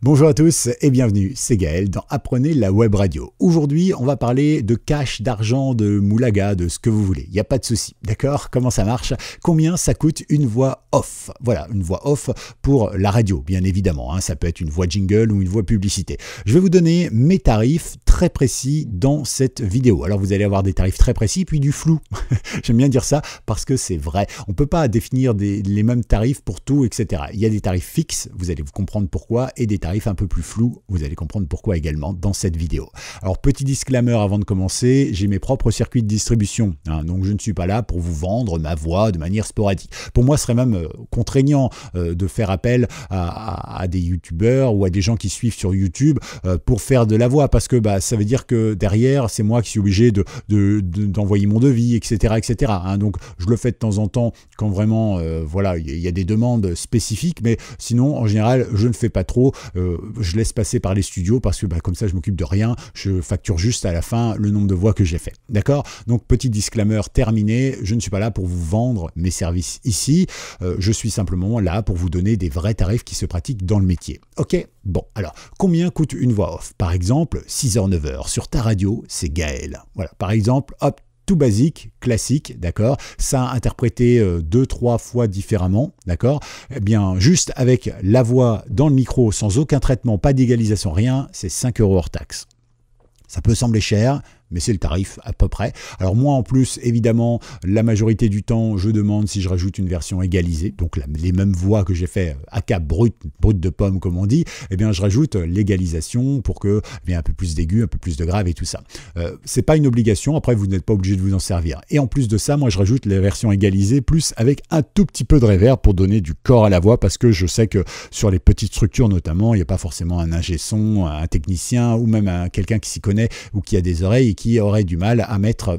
Bonjour à tous et bienvenue, c'est Gaël dans Apprenez la web radio. Aujourd'hui, on va parler de cash, d'argent, de moulaga, de ce que vous voulez. Il n'y a pas de souci, d'accord Comment ça marche Combien ça coûte une voix off Voilà, une voix off pour la radio, bien évidemment. Hein. Ça peut être une voix jingle ou une voix publicité. Je vais vous donner mes tarifs très précis dans cette vidéo. Alors vous allez avoir des tarifs très précis, puis du flou. J'aime bien dire ça parce que c'est vrai. On ne peut pas définir les mêmes tarifs pour tout, etc. Il y a des tarifs fixes, vous allez vous comprendre pourquoi, et des tarifs un peu plus flou, vous allez comprendre pourquoi également dans cette vidéo. Alors petit disclaimer avant de commencer, j'ai mes propres circuits de distribution, hein, donc je ne suis pas là pour vous vendre ma voix de manière sporadique. Pour moi, ce serait même euh, contraignant euh, de faire appel à, des youtubeurs ou à des gens qui suivent sur YouTube euh, pour faire de la voix, parce que bah, ça veut dire que derrière, c'est moi qui suis obligé d'envoyer de, de, mon devis, etc. etc. Hein. donc je le fais de temps en temps quand vraiment, voilà, il y a des demandes spécifiques, mais sinon, en général, je ne fais pas trop euh, je laisse passer par les studios parce que bah, comme ça, je m'occupe de rien. Je facture juste à la fin le nombre de voix que j'ai fait. D'accord Donc, petit disclaimer terminé. Je ne suis pas là pour vous vendre mes services ici. Euh, je suis simplement là pour vous donner des vrais tarifs qui se pratiquent dans le métier. Ok Bon, alors, combien coûte une voix off Par exemple, 6h-9h sur ta radio, c'est Gaël. Voilà, par exemple, hop, tout basique, classique, d'accord Ça interprété euh, deux, trois fois différemment, d'accord Eh bien, juste avec la voix dans le micro, sans aucun traitement, pas d'égalisation, rien, c'est 5 euros hors taxe. Ça peut sembler cher, mais c'est le tarif à peu près. Alors moi en plus, évidemment, la majorité du temps, je demande si je rajoute une version égalisée, donc les mêmes voix que j'ai fait euh, à cap brut, brut de pomme comme on dit, eh bien je rajoute euh, l'égalisation pour que eh bien, un peu plus d'aigu, un peu plus de grave et tout ça. Euh, c'est pas une obligation, après vous n'êtes pas obligé de vous en servir. Et en plus de ça, moi je rajoute les versions égalisées plus avec un tout petit peu de réverb pour donner du corps à la voix parce que je sais que sur les petites structures notamment, il n'y a pas forcément un ingé son, un technicien ou même quelqu'un qui s'y connaît ou qui a des oreilles qui aurait du mal à mettre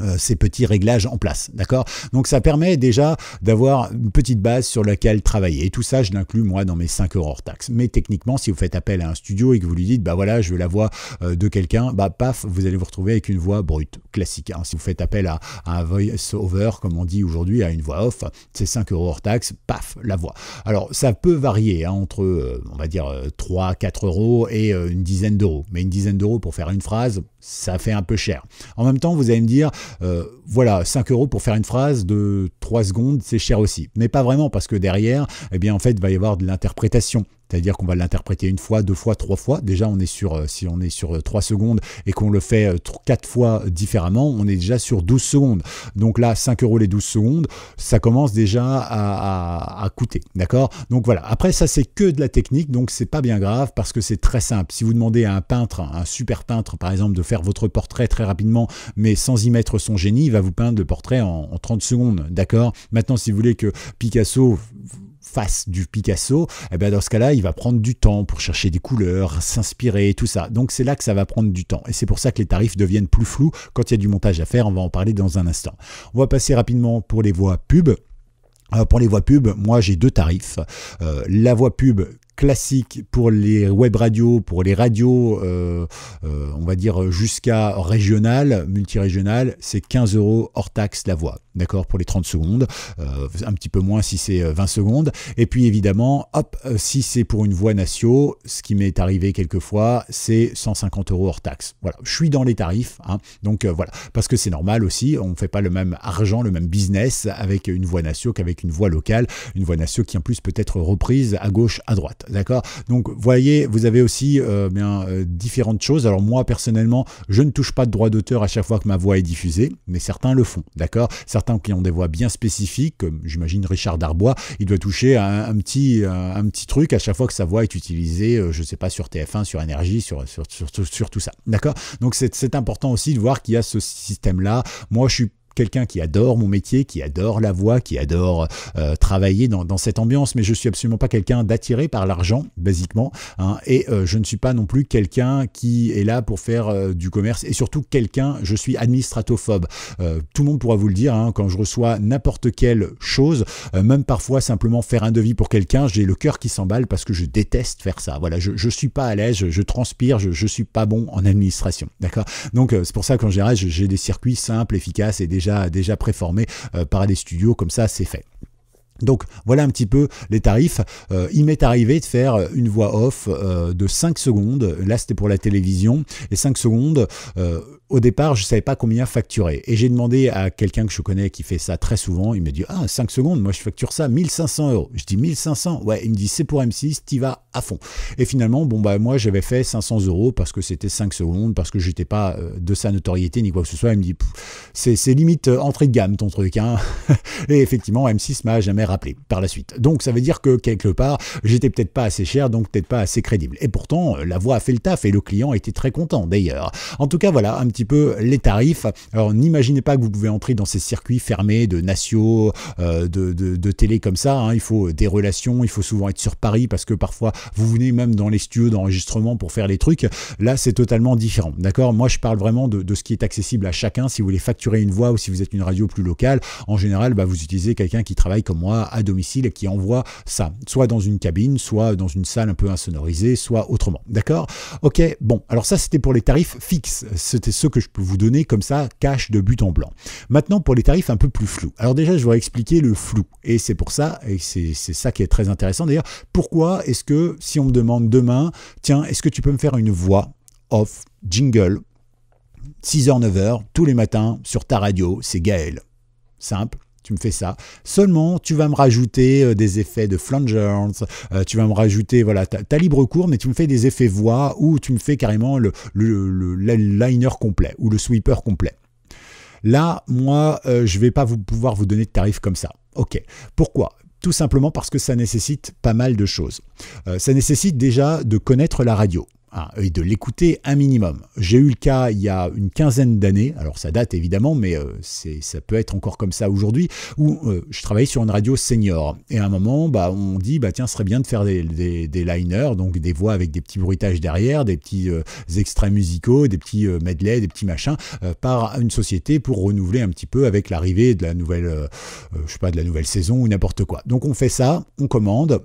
euh, ces petits réglages en place, d'accord Donc ça permet déjà d'avoir une petite base sur laquelle travailler. Et tout ça, je l'inclus moi dans mes 5 euros hors taxe. Mais techniquement, si vous faites appel à un studio et que vous lui dites, bah voilà, je veux la voix euh, de quelqu'un, bah paf, vous allez vous retrouver avec une voix brute, classique. Hein. Si vous faites appel à, un voice-over, comme on dit aujourd'hui, à une voix off, c'est 5 euros hors taxe, paf, la voix. Alors ça peut varier hein, entre, euh, on va dire, 3, 4 euros et une dizaine d'euros. Mais une dizaine d'euros pour faire une phrase, ça fait un peu cher. En même temps, vous allez me dire, euh, voilà, 5 euros pour faire une phrase de 3 secondes, c'est cher aussi. Mais pas vraiment, parce que derrière, eh bien, en fait, il va y avoir de l'interprétation. C'est-à-dire qu'on va l'interpréter une fois, deux fois, trois fois. Déjà, on est sur, euh, si on est sur euh, trois secondes et qu'on le fait euh, quatre fois différemment, on est déjà sur 12 secondes. Donc là, 5 euros les 12 secondes, ça commence déjà à, coûter. D'accord Donc voilà. Après, ça, c'est que de la technique. Donc c'est pas bien grave parce que c'est très simple. Si vous demandez à un peintre, un super peintre, par exemple, de faire votre portrait très rapidement, mais sans y mettre son génie, il va vous peindre le portrait en, en 30 secondes. D'accord Maintenant, si vous voulez que Picasso face du Picasso, et eh bien dans ce cas-là, il va prendre du temps pour chercher des couleurs, s'inspirer, tout ça. Donc c'est là que ça va prendre du temps. Et c'est pour ça que les tarifs deviennent plus flous quand il y a du montage à faire. On va en parler dans un instant. On va passer rapidement pour les voix pub. Euh, pour les voix pub, moi j'ai deux tarifs. Euh, la voix pub classique pour les web radios, pour les radios, euh, on va dire jusqu'à régional, multirégional, c'est 15 euros hors taxe la voix d'accord, pour les 30 secondes, euh, un petit peu moins si c'est 20 euh, secondes. Et puis évidemment, hop, euh, si c'est pour une voix nation, ce qui m'est arrivé quelquefois, c'est 150 euros hors taxe. Voilà, je suis dans les tarifs, hein, donc voilà, parce que c'est normal aussi, on ne fait pas le même argent, le même business avec une voix nation qu'avec une voix locale, une voix nation qui en plus peut être reprise à gauche, à droite, d'accord. Donc voyez, vous avez aussi euh, bien différentes choses. Alors moi personnellement, je ne touche pas de droit d'auteur à chaque fois que ma voix est diffusée, mais certains le font, d'accord certains qui ont des voix bien spécifiques, comme j'imagine Richard Darbois, il doit toucher à un, petit, euh, un, petit truc à chaque fois que sa voix est utilisée, euh, je ne sais pas, sur TF1, sur Énergie, sur, sur, tout ça. D'accord Donc c'est important aussi de voir qu'il y a ce système-là. Moi, je suis quelqu'un qui adore mon métier, qui adore la voix, qui adore euh, travailler dans, cette ambiance, mais je suis absolument pas quelqu'un d'attiré par l'argent, basiquement, hein, et euh, je ne suis pas non plus quelqu'un qui est là pour faire euh, du commerce, et surtout quelqu'un, je suis administratophobe. tout le monde pourra vous le dire, hein, quand je reçois n'importe quelle chose, même parfois simplement faire un devis pour quelqu'un, j'ai le cœur qui s'emballe parce que je déteste faire ça. Voilà, je, ne suis pas à l'aise, je, transpire, je, ne suis pas bon en administration, d'accord Donc c'est pour ça qu'en général, j'ai des circuits simples, efficaces et des déjà, préformé euh, par des studios, comme ça c'est fait. Donc voilà un petit peu les tarifs. Euh, il m'est arrivé de faire une voix off euh, de 5 secondes. Là c'était pour la télévision. Et 5 secondes, euh, au départ je ne savais pas combien facturer. Et j'ai demandé à quelqu'un que je connais qui fait ça très souvent. Il m'a dit Ah 5 secondes, moi je facture ça 1500 euros. Je dis 1500. Ouais, il me dit c'est pour M6, y vas à fond. Et finalement, bon bah moi j'avais fait 500 euros parce que c'était 5 secondes, parce que je n'étais pas de sa notoriété ni quoi que ce soit. Il me dit c'est limite entrée de gamme ton truc. Hein. Et effectivement M6 m'a jamais rappeler rappelé par la suite. Donc ça veut dire que quelque part, j'étais peut-être pas assez cher, donc peut-être pas assez crédible. Et pourtant, euh, la voix a fait le taf et le client était très content d'ailleurs. En tout cas, voilà un petit peu les tarifs. Alors n'imaginez pas que vous pouvez entrer dans ces circuits fermés de nationaux, euh, de, télé comme ça. Hein. Il faut des relations, il faut souvent être sur Paris parce que parfois vous venez même dans les studios d'enregistrement pour faire les trucs. Là, c'est totalement différent. D'accord Moi, je parle vraiment de, ce qui est accessible à chacun. Si vous voulez facturer une voix ou si vous êtes une radio plus locale, en général, bah, vous utilisez quelqu'un qui travaille comme moi à domicile et qui envoie ça, soit dans une cabine, soit dans une salle un peu insonorisée, soit autrement. D'accord Ok, bon, alors ça c'était pour les tarifs fixes, c'était ce que je peux vous donner comme ça, cash de but en blanc. Maintenant pour les tarifs un peu plus flous. Alors déjà je vais expliquer le flou, et c'est pour ça, et c'est ça qui est très intéressant d'ailleurs, pourquoi est-ce que si on me demande demain, tiens, est-ce que tu peux me faire une voix off, jingle, 6h-9h, tous les matins sur ta radio, c'est Gaël. Simple, tu me fais ça. Seulement, tu vas me rajouter euh, des effets de flangers, euh, tu vas me rajouter, voilà, ta libre cours, mais tu me fais des effets voix ou tu me fais carrément le, liner complet ou le sweeper complet. Là, moi, euh, je ne vais pas vous, pouvoir vous donner de tarif comme ça. Ok. Pourquoi tout simplement parce que ça nécessite pas mal de choses. ça nécessite déjà de connaître la radio et de l'écouter un minimum. J'ai eu le cas il y a une quinzaine d'années, alors ça date évidemment, mais euh, c'est ça peut être encore comme ça aujourd'hui, où euh, je travaillais sur une radio senior. Et à un moment, bah, on dit, bah, tiens, ce serait bien de faire des, liners, donc des voix avec des petits bruitages derrière, des petits euh, extraits musicaux, des petits medley, des petits machins, par une société pour renouveler un petit peu avec l'arrivée de la nouvelle, je sais pas, de la nouvelle saison ou n'importe quoi. Donc on fait ça, on commande,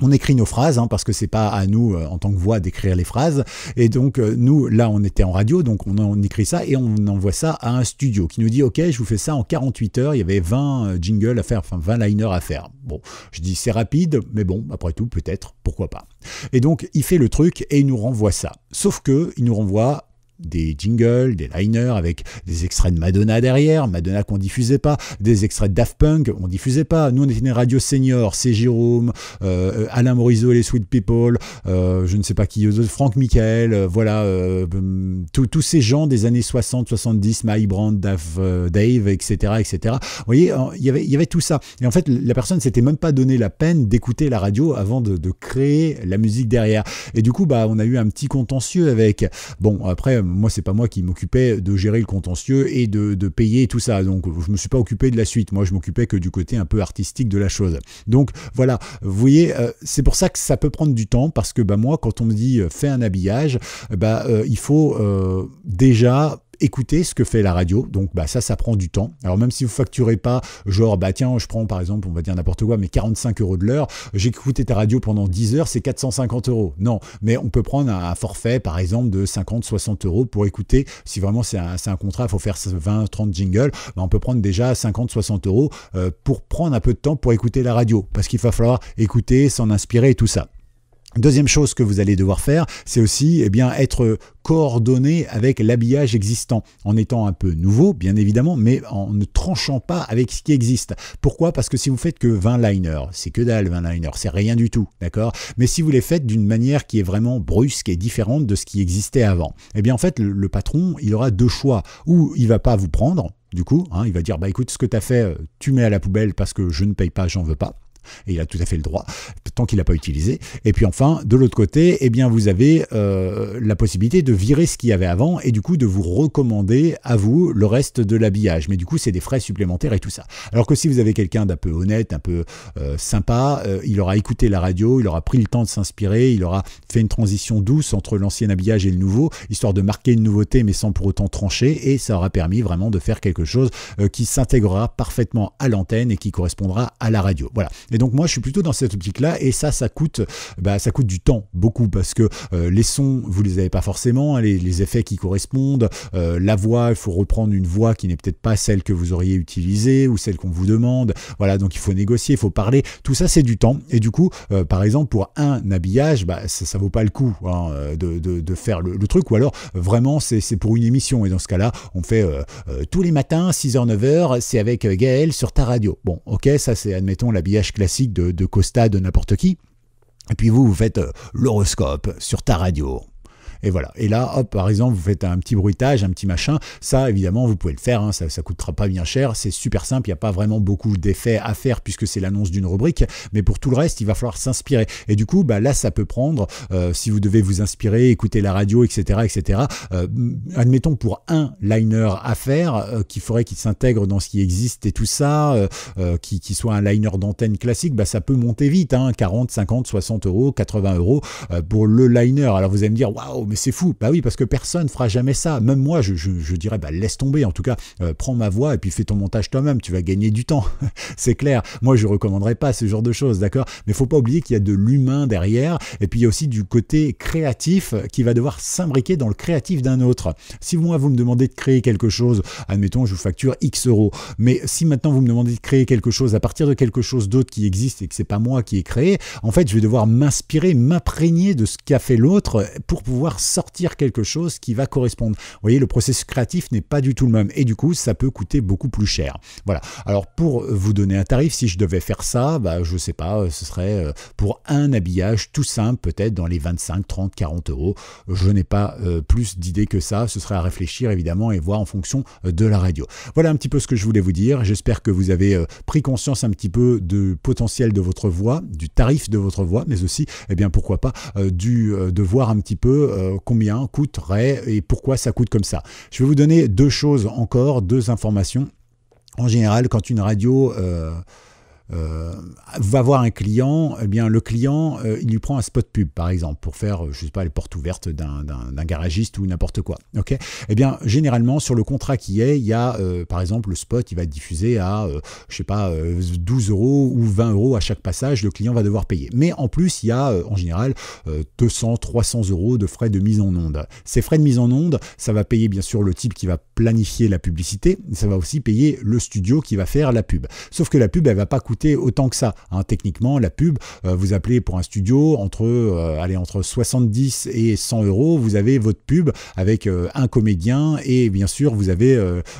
on écrit nos phrases hein, parce que c'est pas à nous euh, en tant que voix d'écrire les phrases et donc euh, nous là on était en radio donc on, écrit ça et on envoie ça à un studio qui nous dit ok je vous fais ça en 48 heures il y avait 20 euh, jingles à faire enfin 20 liners à faire bon je dis c'est rapide mais bon après tout peut-être pourquoi pas et donc il fait le truc et il nous renvoie ça sauf que il nous renvoie des jingles, des liners avec des extraits de Madonna derrière, Madonna qu'on diffusait pas, des extraits de Daft Punk, on diffusait pas. Nous, on était une radio senior, c'est Jérôme, euh, Alain Morisot et les Sweet People, euh, je ne sais pas qui, euh, Franck Michael, voilà, hum, tous ces gens des années 60, 70, My Brand, Dave, Dave etc., etc. Vous voyez, il y avait, y avait tout ça. Et en fait, la personne s'était même pas donné la peine d'écouter la radio avant de, de créer la musique derrière. Et du coup, bah, on a eu un petit contentieux avec. Bon, après, moi, c'est pas moi qui m'occupais de gérer le contentieux et de, payer tout ça. Donc, je me suis pas occupé de la suite. Moi, je m'occupais que du côté un peu artistique de la chose. Donc, voilà. Vous voyez, euh, c'est pour ça que ça peut prendre du temps parce que, bah, moi, quand on me dit euh, fais un habillage, bah, euh, il faut déjà écouter ce que fait la radio. Donc bah, ça, ça prend du temps. Alors même si vous facturez pas, genre, bah tiens, je prends par exemple, on va dire n'importe quoi, mais 45 euros de l'heure, j'ai écouté ta radio pendant 10 heures, c'est 450 euros. Non, mais on peut prendre un forfait, par exemple, de 50, 60 euros pour écouter. Si vraiment c'est un, un, contrat, il faut faire 20, 30 jingles, bah, on peut prendre déjà 50, 60 euros euh, pour prendre un peu de temps pour écouter la radio. Parce qu'il va falloir écouter, s'en inspirer et tout ça. Deuxième chose que vous allez devoir faire, c'est aussi eh bien, être coordonné avec l'habillage existant, en étant un peu nouveau, bien évidemment, mais en ne tranchant pas avec ce qui existe. Pourquoi Parce que si vous faites que 20 liners, c'est que dalle 20 liners, c'est rien du tout, d'accord Mais si vous les faites d'une manière qui est vraiment brusque et différente de ce qui existait avant, eh bien en fait, le, patron, il aura deux choix. Ou il va pas vous prendre, du coup, hein, il va dire, bah écoute, ce que tu as fait, euh, tu mets à la poubelle parce que je ne paye pas, j'en veux pas et il a tout à fait le droit, tant qu'il n'a pas utilisé. Et puis enfin, de l'autre côté, eh bien, vous avez euh, la possibilité de virer ce qu'il y avait avant et du coup de vous recommander à vous le reste de l'habillage. Mais du coup, c'est des frais supplémentaires et tout ça. Alors que si vous avez quelqu'un d'un peu honnête, un peu euh, sympa, euh, il aura écouté la radio, il aura pris le temps de s'inspirer, il aura fait une transition douce entre l'ancien habillage et le nouveau, histoire de marquer une nouveauté mais sans pour autant trancher. Et ça aura permis vraiment de faire quelque chose qui s'intégrera parfaitement à l'antenne et qui correspondra à la radio. Voilà donc moi, je suis plutôt dans cette optique-là, et ça, ça coûte, bah, ça coûte du temps, beaucoup, parce que euh, les sons, vous les avez pas forcément, hein, les, effets qui correspondent, euh, la voix, il faut reprendre une voix qui n'est peut-être pas celle que vous auriez utilisée ou celle qu'on vous demande. Voilà, donc il faut négocier, il faut parler. Tout ça, c'est du temps. Et du coup, euh, par exemple, pour un habillage, bah, ça, vaut pas le coup hein, de, de, faire le, truc, ou alors vraiment, c'est pour une émission. Et dans ce cas-là, on fait tous les matins, 6h, 9h, c'est avec Gaël sur ta radio. Bon, ok, ça c'est, admettons, l'habillage classique classique de, Costa, de n'importe qui. Et puis vous, vous faites euh, l'horoscope sur ta radio et voilà. Et là, hop, par exemple, vous faites un petit bruitage, un petit machin. Ça, évidemment, vous pouvez le faire. Hein, ça ne coûtera pas bien cher. C'est super simple. Il n'y a pas vraiment beaucoup d'effets à faire puisque c'est l'annonce d'une rubrique. Mais pour tout le reste, il va falloir s'inspirer. Et du coup, bah, là, ça peut prendre, euh, si vous devez vous inspirer, écouter la radio, etc., etc. Euh, admettons pour un liner à faire, euh, qu'il faudrait qu'il s'intègre dans ce qui existe et tout ça, euh, euh, qui, qui, soit un liner d'antenne classique, bah, ça peut monter vite, hein, 40, 50, 60 euros, 80 euros euh, pour le liner. Alors vous allez me dire, waouh, mais c'est fou. Bah oui, parce que personne fera jamais ça. Même moi, je, dirais, bah laisse tomber. En tout cas, euh, prends ma voix et puis fais ton montage toi-même. Tu vas gagner du temps. c'est clair. Moi, je recommanderais pas ce genre de choses, d'accord Mais faut pas oublier qu'il y a de l'humain derrière et puis il y a aussi du côté créatif qui va devoir s'imbriquer dans le créatif d'un autre. Si moi, vous me demandez de créer quelque chose, admettons, je vous facture X euros. Mais si maintenant vous me demandez de créer quelque chose à partir de quelque chose d'autre qui existe et que c'est pas moi qui ai créé, en fait, je vais devoir m'inspirer, m'imprégner de ce qu'a fait l'autre pour pouvoir sortir quelque chose qui va correspondre. Vous voyez, le processus créatif n'est pas du tout le même et du coup, ça peut coûter beaucoup plus cher. Voilà. Alors pour vous donner un tarif, si je devais faire ça, bah, je sais pas, euh, ce serait euh, pour un habillage tout simple, peut-être dans les 25, 30, 40 euros. Je n'ai pas euh, plus d'idées que ça. Ce serait à réfléchir évidemment et voir en fonction de la radio. Voilà un petit peu ce que je voulais vous dire. J'espère que vous avez pris conscience un petit peu du potentiel de votre voix, du tarif de votre voix, mais aussi, eh bien pourquoi pas, du, de voir un petit peu euh, combien coûterait et pourquoi ça coûte comme ça. Je vais vous donner deux choses encore, deux informations. En général, quand une radio... Euh, euh, va voir un client, et eh bien le client, euh, il lui prend un spot pub par exemple pour faire, euh, je sais pas, les portes ouvertes d'un garagiste ou n'importe quoi. Ok et eh bien généralement sur le contrat qui est, il y a par exemple le spot, il va être diffusé à, je sais pas, 12 euros ou 20 euros à chaque passage, le client va devoir payer. Mais en plus, il y a en général 200, 300 euros de frais de mise en onde. Ces frais de mise en onde, ça va payer bien sûr le type qui va planifier la publicité, ça va aussi payer le studio qui va faire la pub. Sauf que la pub, elle va pas coûter autant que ça. Hein, techniquement, la pub, euh, vous appelez pour un studio entre, euh, allez, entre 70 et 100 euros, vous avez votre pub avec euh, un comédien et bien sûr, vous avez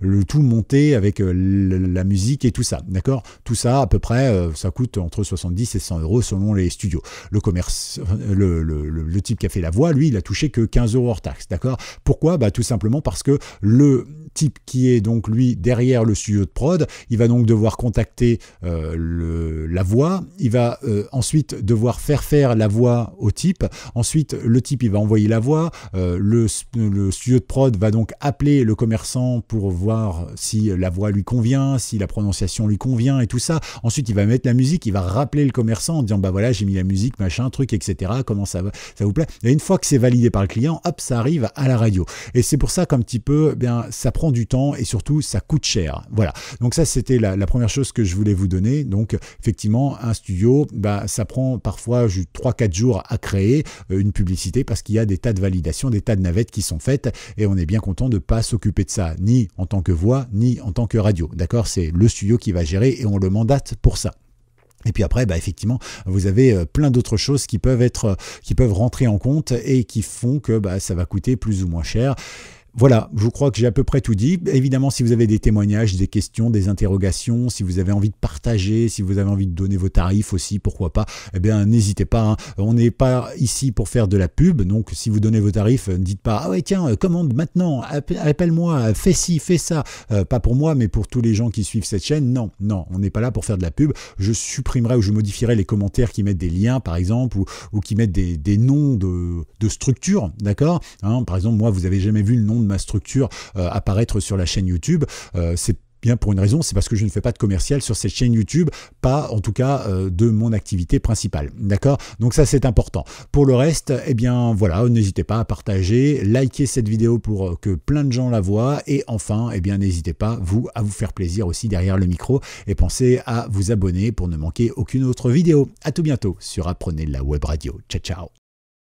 le tout monté avec la musique et tout ça. D'accord Tout ça, à peu près, ça coûte entre 70 et 100 euros selon les studios. Le commerce, le, le, type qui a fait la voix, lui, il a touché que 15 euros hors taxe. D'accord Pourquoi bah, Tout simplement parce que le type qui est donc lui derrière le studio de prod, il va donc devoir contacter euh, la voix, il va euh, ensuite devoir faire faire la voix au type, ensuite le type il va envoyer la voix, euh, le, studio de prod va donc appeler le commerçant pour voir si la voix lui convient, si la prononciation lui convient et tout ça, ensuite il va mettre la musique, il va rappeler le commerçant en disant bah voilà j'ai mis la musique, machin, truc, etc., comment ça, va, ça vous plaît, et une fois que c'est validé par le client, hop ça arrive à la radio, et c'est pour ça qu'un petit peu, eh bien ça du temps et surtout ça coûte cher. Voilà. Donc ça c'était la, première chose que je voulais vous donner. Donc effectivement un studio, bah, ça prend parfois 3-4 jours à créer euh, une publicité parce qu'il y a des tas de validations, des tas de navettes qui sont faites et on est bien content de ne pas s'occuper de ça, ni en tant que voix, ni en tant que radio. D'accord C'est le studio qui va gérer et on le mandate pour ça. Et puis après, bah, effectivement, vous avez euh, plein d'autres choses qui peuvent être, euh, qui peuvent rentrer en compte et qui font que bah, ça va coûter plus ou moins cher. Voilà, je crois que j'ai à peu près tout dit. Évidemment, si vous avez des témoignages, des questions, des interrogations, si vous avez envie de partager, si vous avez envie de donner vos tarifs aussi, pourquoi pas, eh bien, n'hésitez pas. Hein. On n'est pas ici pour faire de la pub, donc si vous donnez vos tarifs, ne dites pas, ah ouais, tiens, euh, commande maintenant, appelle-moi, fais ci, fais ça. Euh, pas pour moi, mais pour tous les gens qui suivent cette chaîne. Non, non, on n'est pas là pour faire de la pub. Je supprimerai ou je modifierai les commentaires qui mettent des liens, par exemple, ou, qui mettent des, noms de, structures, d'accord hein. Par exemple, moi, vous avez jamais vu le nom de ma structure euh, apparaître sur la chaîne YouTube. Euh, c'est bien pour une raison, c'est parce que je ne fais pas de commercial sur cette chaîne YouTube, pas en tout cas euh, de mon activité principale. D'accord Donc ça c'est important. Pour le reste, eh bien voilà, n'hésitez pas à partager, liker cette vidéo pour que plein de gens la voient et enfin, eh bien n'hésitez pas vous à vous faire plaisir aussi derrière le micro et pensez à vous abonner pour ne manquer aucune autre vidéo. À tout bientôt sur Apprenez la web radio. Ciao ciao.